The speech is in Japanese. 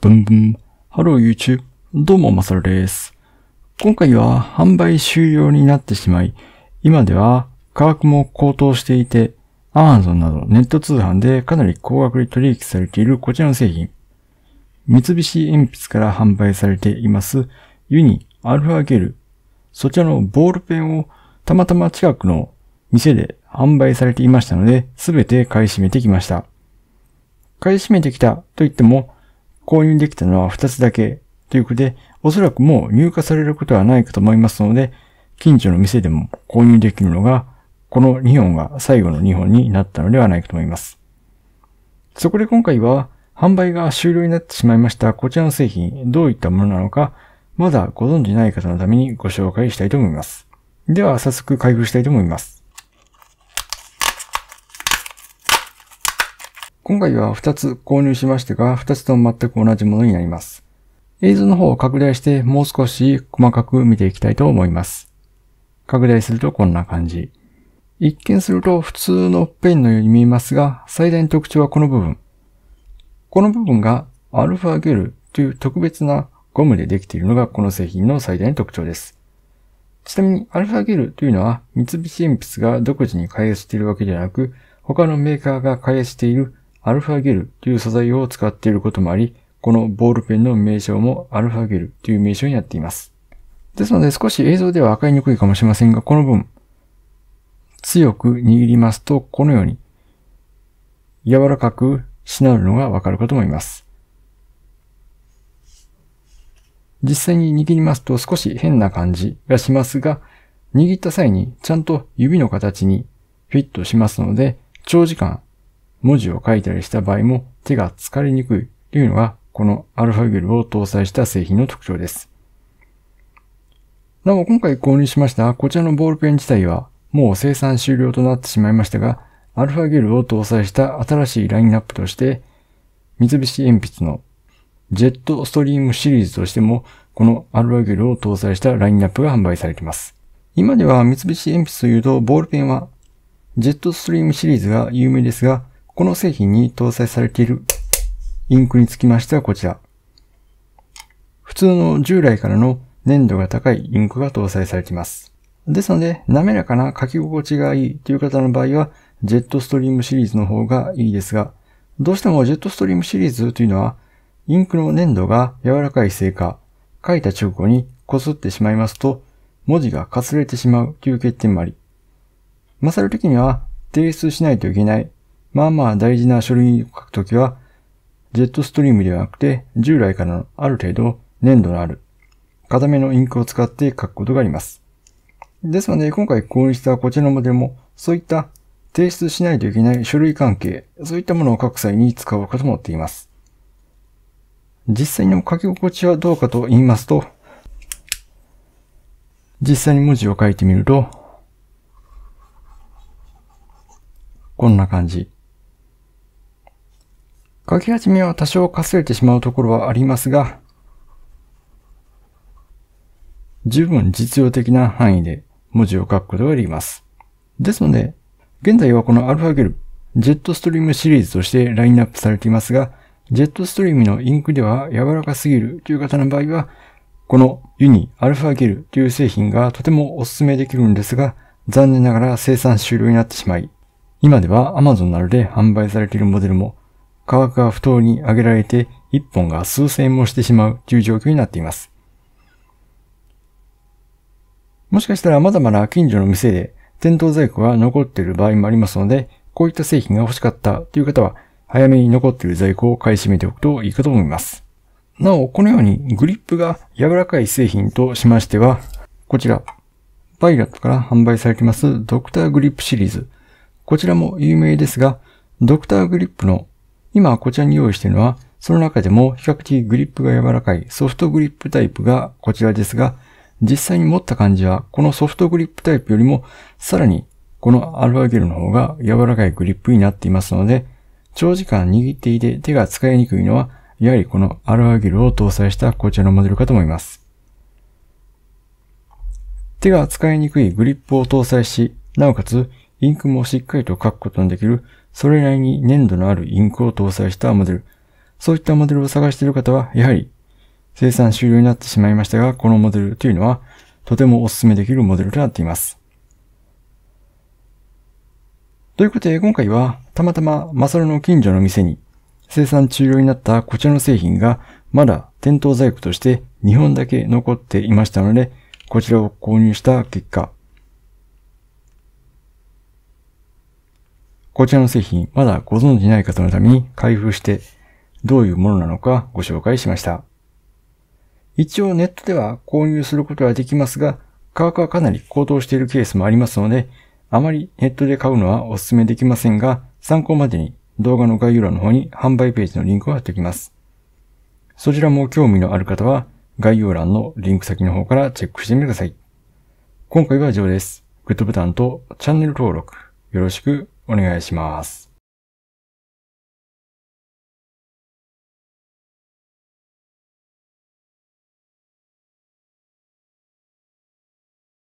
ブンブン。ハロー YouTube。どうも、まさるです。今回は販売終了になってしまい、今では価格も高騰していて、Amazon などネット通販でかなり高額で取引されているこちらの製品。三菱鉛筆から販売されていますユニアルファゲル。そちらのボールペンをたまたま近くの店で販売されていましたので、すべて買い占めてきました。買い占めてきたと言っても、購入できたのは2つだけということで、おそらくもう入荷されることはないかと思いますので、近所の店でも購入できるのが、この2本が最後の2本になったのではないかと思います。そこで今回は、販売が終了になってしまいましたこちらの製品、どういったものなのか、まだご存じない方のためにご紹介したいと思います。では、早速開封したいと思います。今回は2つ購入しましたが、2つとも全く同じものになります。映像の方を拡大してもう少し細かく見ていきたいと思います。拡大するとこんな感じ。一見すると普通のペンのように見えますが、最大の特徴はこの部分。この部分がアルファゲルという特別なゴムでできているのがこの製品の最大の特徴です。ちなみにアルファゲルというのは三菱鉛筆が独自に開発しているわけではなく、他のメーカーが開発しているアルファゲルという素材を使っていることもあり、このボールペンの名称もアルファゲルという名称になっています。ですので少し映像では分かりにくいかもしれませんが、この分、強く握りますと、このように、柔らかくしなるのがわかるかと思います。実際に握りますと少し変な感じがしますが、握った際にちゃんと指の形にフィットしますので、長時間文字を書いたりした場合も手が疲れにくいというのがこのアルファ g ルを搭載した製品の特徴です。なお今回購入しましたこちらのボールペン自体はもう生産終了となってしまいましたが、アルファ g ルを搭載した新しいラインナップとして、三菱鉛筆のジェットストリームシリーズとしても、このアルファ g ルを搭載したラインナップが販売されています。今では三菱鉛筆というとボールペンはジェットストリームシリーズが有名ですが、この製品に搭載されているインクにつきましてはこちら。普通の従来からの粘度が高いインクが搭載されています。ですので、滑らかな書き心地がいいという方の場合は、ジェットストリームシリーズの方がいいですが、どうしてもジェットストリームシリーズというのは、インクの粘度が柔らかいせいか、書いた直後に擦ってしまいますと、文字がかすれてしまうという欠点もあり、まさる的には提出しないといけないまあまあ大事な書類を書くときは、ジェットストリームではなくて、従来からのある程度粘度のある、固めのインクを使って書くことがあります。ですので、今回購入したこちらのモデルも、そういった提出しないといけない書類関係、そういったものを書く際に使おうかと思っています。実際の書き心地はどうかと言いますと、実際に文字を書いてみると、こんな感じ。書き始めは多少かすれてしまうところはありますが、十分実用的な範囲で文字を書くことができます。ですので、現在はこのアルファゲル、ジェットストリームシリーズとしてラインナップされていますが、ジェットストリームのインクでは柔らかすぎるという方の場合は、このユニアルファゲルという製品がとてもお勧めできるんですが、残念ながら生産終了になってしまい、今では Amazon などで販売されているモデルも価格が不当に上げられて1本が数千円もしてしまうという状況になっています。もしかしたらまだまだ近所の店で店頭在庫が残っている場合もありますので、こういった製品が欲しかったという方は、早めに残っている在庫を買い占めておくといいかと思います。なお、このようにグリップが柔らかい製品としましては、こちら、パイラットから販売されていますドクターグリップシリーズ。こちらも有名ですが、ドクターグリップの今こちらに用意しているのは、その中でも比較的グリップが柔らかいソフトグリップタイプがこちらですが、実際に持った感じは、このソフトグリップタイプよりも、さらにこのアルファゲルの方が柔らかいグリップになっていますので、長時間握っていて手が使いにくいのは、やはりこのアルファゲルを搭載したこちらのモデルかと思います。手が使いにくいグリップを搭載し、なおかつインクもしっかりと書くことのできるそれなりに粘度のあるインクを搭載したモデル。そういったモデルを探している方は、やはり生産終了になってしまいましたが、このモデルというのはとてもお勧めできるモデルとなっています。ということで、今回はたまたまマサルの近所の店に生産終了になったこちらの製品がまだ店頭在庫として2本だけ残っていましたので、こちらを購入した結果、こちらの製品、まだご存じない方のために開封して、どういうものなのかご紹介しました。一応ネットでは購入することはできますが、価格はかなり高騰しているケースもありますので、あまりネットで買うのはお勧めできませんが、参考までに動画の概要欄の方に販売ページのリンクを貼っておきます。そちらも興味のある方は概要欄のリンク先の方からチェックしてみてください。今回は以上です。グッドボタンとチャンネル登録よろしくお願いします。